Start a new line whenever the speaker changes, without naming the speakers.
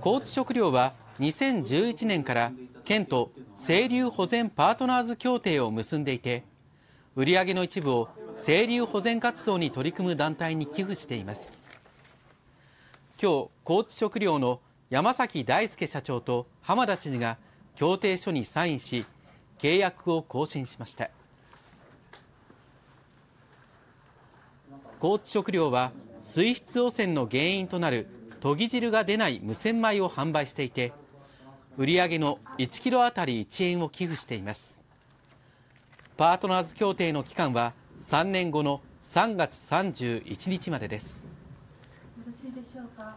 高知食料は2011年から県と清流保全パートナーズ協定を結んでいて売り上げの一部を清流保全活動に取り組む団体に寄付しています今日高知食料の山崎大輔社長と浜田知事が協定書にサインし契約を更新しました高知食料は水質汚染の原因となるとぎ汁が出ない無洗米を販売していて売り上げの1キロあたり1円を寄付していますパートナーズ協定の期間は3年後の3月31日までですよ
ろしいでしょうか